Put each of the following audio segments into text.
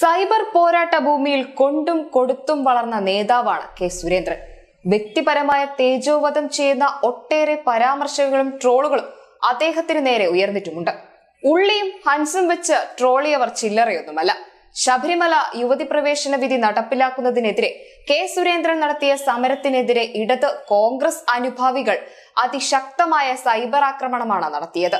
cyber പോരാട്ട ഭൂമിയിൽ കൊണ്ടും കൊടുത്തും വളർന്ന നേതാവാണ് കെ സുരേന്ദ്രൻ വ്യക്തിപരമായ തേജോവധം ചെയ്യുന്ന ഒട്ടേറെ പരാമർശങ്ങളും ട്രോളുകളും അദ്ദേഹത്തിന് നേരെ ഉയർന്നിട്ടുമുണ്ട് ഉള്ളിയും ഹൻസും വെച്ച് ട്രോളിയവർ ചില്ലറയൊന്നുമല്ല ശബരിമല യുവതി പ്രവേശന വിധി നടപ്പിലാക്കുന്നതിനെതിരെ കെ സുരേന്ദ്രൻ നടത്തിയ സമരത്തിനെതിരെ ഇടത് കോൺഗ്രസ് അനുഭാവികൾ അതിശക്തമായ സൈബർ ആക്രമണമാണ് നടത്തിയത്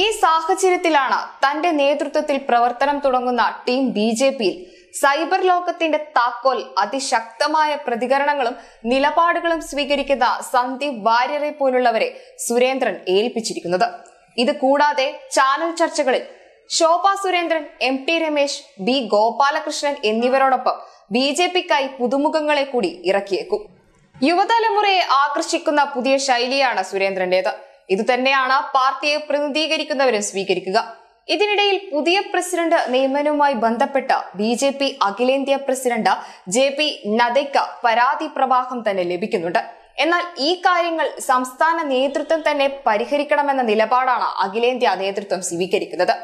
ഈ സാഹചര്യത്തിലാണ് തന്റെ നേതൃത്വത്തിൽ പ്രവർത്തനം തുടങ്ങുന്ന ടീം ബി ജെ പിയിൽ സൈബർ ലോകത്തിന്റെ താക്കോൽ അതിശക്തമായ പ്രതികരണങ്ങളും നിലപാടുകളും സ്വീകരിക്കുന്ന സന്ദീപ് വാര്യരെ പോലുള്ളവരെ സുരേന്ദ്രൻ ഏൽപ്പിച്ചിരിക്കുന്നത് ഇത് കൂടാതെ ചാനൽ ചർച്ചകളിൽ Shobha Surendran M T Ramesh B Gopalakrishnan എന്നിവരോടൊപ്പം ബി ജെ പിക്കായി പുതുമുഖങ്ങളെ കൂടി ഇറക്കിയേക്കും യുവതലമുറയെ ആകർഷിക്കുന്ന പുതിയ ശൈലിയാണ് സുരേന്ദ്രന്റേത് ഇതുതന്നെയാണ് പാർട്ടിയെ പ്രതിനിധീകരിക്കുന്നവരും സ്വീകരിക്കുക ഇതിനിടയിൽ പുതിയ പ്രസിഡന്റ് നിയമനവുമായി ബന്ധപ്പെട്ട് ബി ജെ പി അഖിലേന്ത്യാ പ്രസിഡന്റ് ജെ പി നദയ്ക്ക് പരാതി പ്രവാഹം തന്നെ ലഭിക്കുന്നുണ്ട് എന്നാൽ ഈ കാര്യങ്ങൾ സംസ്ഥാന നേതൃത്വം തന്നെ പരിഹരിക്കണമെന്ന നിലപാടാണ് അഖിലേന്ത്യാ നേതൃത്വം സ്വീകരിക്കുന്നത്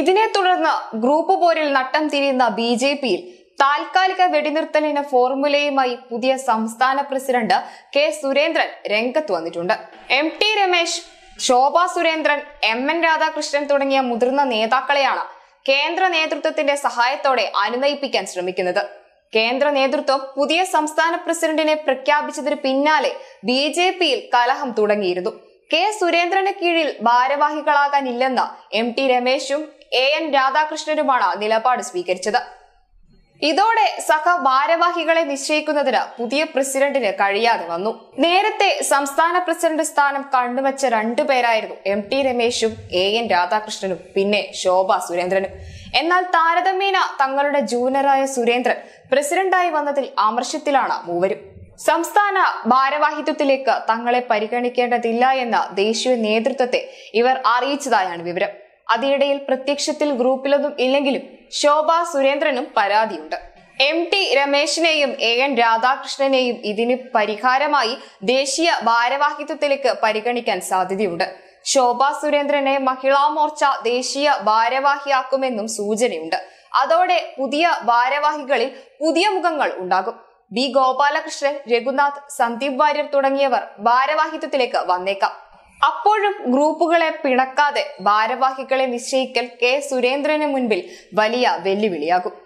ഇതിനെ തുടർന്ന് ഗ്രൂപ്പ് പോരിൽ നട്ടം തിരിയുന്ന ബി ജെ പിയിൽ താൽക്കാലിക വെടിനിർത്തലിന് ഫോർമുലയുമായി പുതിയ സംസ്ഥാന പ്രസിഡന്റ് കെ സുരേന്ദ്രൻ രംഗത്ത് വന്നിട്ടുണ്ട് M T Ramesh Shobha Surendran M N Radhakrishnan തുടങ്ങിയ മുതിർന്ന നേതാക്കളെയാണ് കേന്ദ്ര നേതൃത്വത്തിന്റെ സഹായത്തോടെ അനുനയിപ്പിക്കാൻ ശ്രമിക്കുന്നത് കേന്ദ്ര നേതൃത്വം പുതിയ സംസ്ഥാന പ്രസിഡന്റിനെ പ്രഖ്യാപിച്ചതിന് പിന്നാലെ ബി ജെ പിയിൽ കലഹം തുടങ്ങിയിരുന്നു കെ സുരേന്ദ്രന് കീഴിൽ ഭാരവാഹികളാകാനില്ലെന്ന് എം ടി രമേശും എ എൻ രാധാകൃഷ്ണനുമാണ് നിലപാട് സ്വീകരിച്ചത് ഇതോടെ സഖ ഭാരവാഹികളെ നിശ്ചയിക്കുന്നതിന് പുതിയ പ്രസിഡന്റിന് കഴിയാതെ വന്നു നേരത്തെ സംസ്ഥാന പ്രസിഡന്റ് സ്ഥാനം കണ്ടുവച്ച രണ്ടുപേരായിരുന്നു എം ടി രമേശും എ എൻ രാധാകൃഷ്ണനും പിന്നെ ശോഭ സുരേന്ദ്രനും എന്നാൽ താരതമ്യേന തങ്ങളുടെ ജൂനിയറായ സുരേന്ദ്രൻ പ്രസിഡന്റായി വന്നതിൽ ആമർശ്യത്തിലാണ് മൂവരും സംസ്ഥാന ഭാരവാഹിത്വത്തിലേക്ക് തങ്ങളെ പരിഗണിക്കേണ്ടതില്ല എന്ന ദേശീയ നേതൃത്വത്തെ ഇവർ അറിയിച്ചതായാണ് വിവരം അതിനിടയിൽ പ്രത്യക്ഷത്തിൽ ഗ്രൂപ്പിലൊന്നും ഇല്ലെങ്കിലും ശോഭ സുരേന്ദ്രനും പരാതിയുണ്ട് എം ടി രമേശിനെയും എ എൻ രാധാകൃഷ്ണനെയും ഇതിന് പരിഹാരമായി ദേശീയ ഭാരവാഹിത്വത്തിലേക്ക് പരിഗണിക്കാൻ സാധ്യതയുണ്ട് ശോഭ സുരേന്ദ്രനെ മഹിളാ മോർച്ച ദേശീയ ഭാരവാഹിയാക്കുമെന്നും സൂചനയുണ്ട് അതോടെ പുതിയ ഭാരവാഹികളിൽ പുതിയ മുഖങ്ങൾ ഉണ്ടാകും ബി ഗോപാലകൃഷ്ണൻ രഘുനാഥ് സന്ദീപ് വാര്യർ തുടങ്ങിയവർ ഭാരവാഹിത്വത്തിലേക്ക് വന്നേക്കാം അപ്പോഴും ഗ്രൂപ്പുകളെ പിണക്കാതെ ഭാരവാഹികളെ നിശ്ചയിക്കൽ കെ സുരേന്ദ്രന് മുൻപിൽ വലിയ വെല്ലുവിളിയാകും